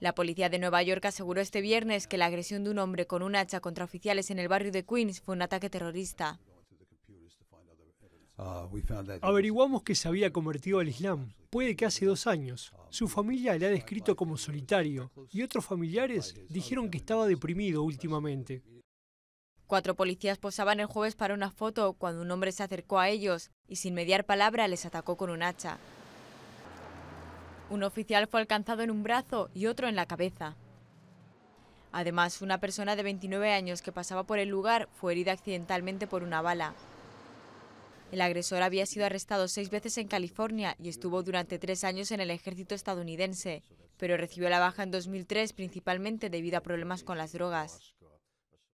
La policía de Nueva York aseguró este viernes que la agresión de un hombre con un hacha contra oficiales en el barrio de Queens fue un ataque terrorista. Uh, Averiguamos que se había convertido al Islam, puede que hace dos años. Su familia le ha descrito como solitario y otros familiares dijeron que estaba deprimido últimamente. Cuatro policías posaban el jueves para una foto cuando un hombre se acercó a ellos y sin mediar palabra les atacó con un hacha. Un oficial fue alcanzado en un brazo y otro en la cabeza. Además, una persona de 29 años que pasaba por el lugar fue herida accidentalmente por una bala. El agresor había sido arrestado seis veces en California y estuvo durante tres años en el ejército estadounidense, pero recibió la baja en 2003 principalmente debido a problemas con las drogas.